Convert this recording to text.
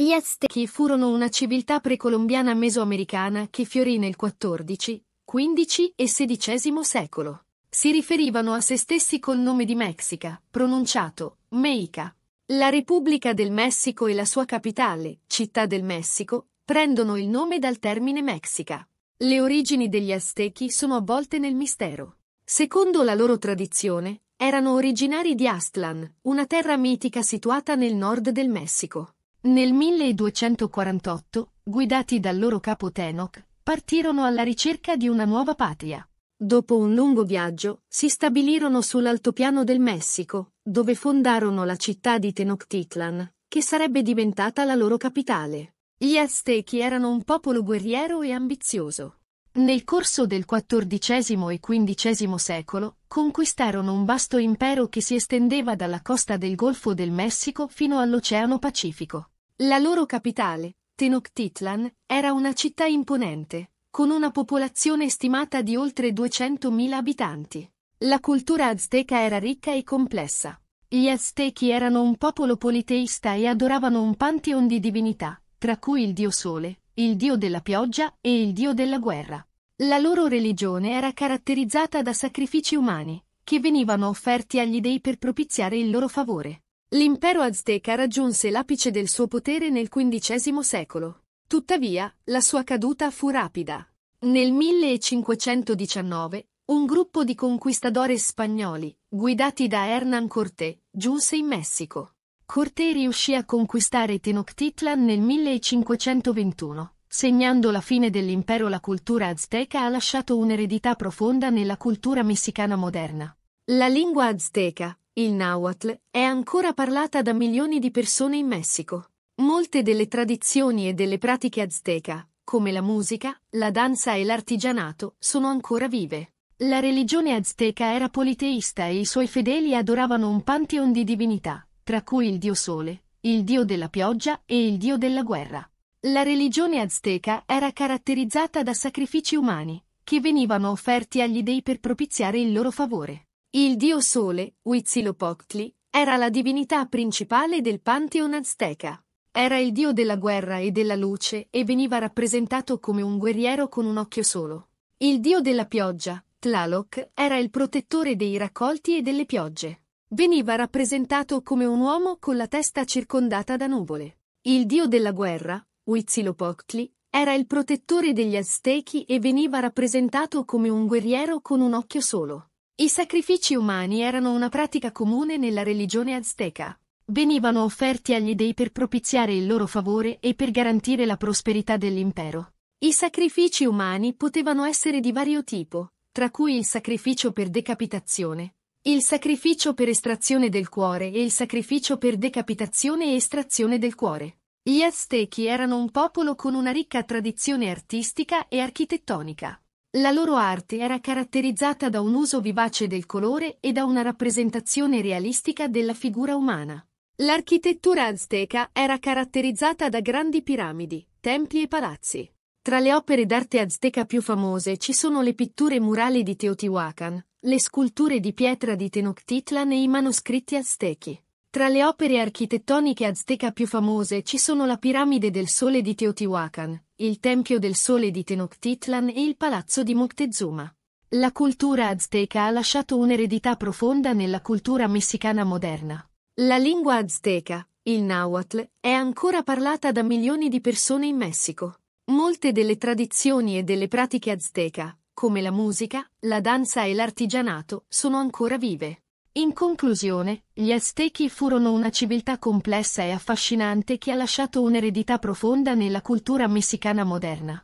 Gli Aztechi furono una civiltà precolombiana mesoamericana che fiorì nel XIV, XV e XVI secolo. Si riferivano a se stessi col nome di Mexica, pronunciato Meica. La Repubblica del Messico e la sua capitale, Città del Messico, prendono il nome dal termine Mexica. Le origini degli Aztechi sono avvolte nel mistero. Secondo la loro tradizione, erano originari di Aztlan, una terra mitica situata nel nord del Messico. Nel 1248, guidati dal loro capo Tenoch, partirono alla ricerca di una nuova patria. Dopo un lungo viaggio, si stabilirono sull'altopiano del Messico, dove fondarono la città di Tenochtitlan, che sarebbe diventata la loro capitale. Gli Aztechi erano un popolo guerriero e ambizioso. Nel corso del XIV e XV secolo, conquistarono un vasto impero che si estendeva dalla costa del Golfo del Messico fino all'Oceano Pacifico. La loro capitale, Tenochtitlan, era una città imponente, con una popolazione stimata di oltre 200.000 abitanti. La cultura azteca era ricca e complessa. Gli aztechi erano un popolo politeista e adoravano un pantheon di divinità, tra cui il dio sole, il dio della pioggia e il dio della guerra. La loro religione era caratterizzata da sacrifici umani, che venivano offerti agli dei per propiziare il loro favore. L'impero azteca raggiunse l'apice del suo potere nel XV secolo. Tuttavia, la sua caduta fu rapida. Nel 1519, un gruppo di conquistadores spagnoli, guidati da Hernán Corté, giunse in Messico. Corté riuscì a conquistare Tenochtitlan nel 1521. Segnando la fine dell'impero la cultura azteca ha lasciato un'eredità profonda nella cultura messicana moderna. La lingua azteca, il nahuatl è ancora parlata da milioni di persone in Messico. Molte delle tradizioni e delle pratiche azteca, come la musica, la danza e l'artigianato, sono ancora vive. La religione azteca era politeista e i suoi fedeli adoravano un pantheon di divinità, tra cui il dio sole, il dio della pioggia e il dio della guerra. La religione azteca era caratterizzata da sacrifici umani, che venivano offerti agli dei per propiziare il loro favore. Il dio Sole, Huitzilopochtli, era la divinità principale del pantheon azteca. Era il dio della guerra e della luce e veniva rappresentato come un guerriero con un occhio solo. Il dio della pioggia, Tlaloc, era il protettore dei raccolti e delle piogge. Veniva rappresentato come un uomo con la testa circondata da nuvole. Il dio della guerra, Huitzilopochtli, era il protettore degli Aztechi e veniva rappresentato come un guerriero con un occhio solo. I sacrifici umani erano una pratica comune nella religione azteca. Venivano offerti agli dei per propiziare il loro favore e per garantire la prosperità dell'impero. I sacrifici umani potevano essere di vario tipo, tra cui il sacrificio per decapitazione, il sacrificio per estrazione del cuore e il sacrificio per decapitazione e estrazione del cuore. Gli Aztechi erano un popolo con una ricca tradizione artistica e architettonica. La loro arte era caratterizzata da un uso vivace del colore e da una rappresentazione realistica della figura umana. L'architettura azteca era caratterizzata da grandi piramidi, templi e palazzi. Tra le opere d'arte azteca più famose ci sono le pitture murali di Teotihuacan, le sculture di pietra di Tenochtitlan e i manoscritti aztechi. Tra le opere architettoniche azteca più famose ci sono la Piramide del Sole di Teotihuacan, il Tempio del Sole di Tenochtitlan e il Palazzo di Moctezuma. La cultura azteca ha lasciato un'eredità profonda nella cultura messicana moderna. La lingua azteca, il Nahuatl, è ancora parlata da milioni di persone in Messico. Molte delle tradizioni e delle pratiche azteca, come la musica, la danza e l'artigianato, sono ancora vive. In conclusione, gli Aztechi furono una civiltà complessa e affascinante che ha lasciato un'eredità profonda nella cultura messicana moderna.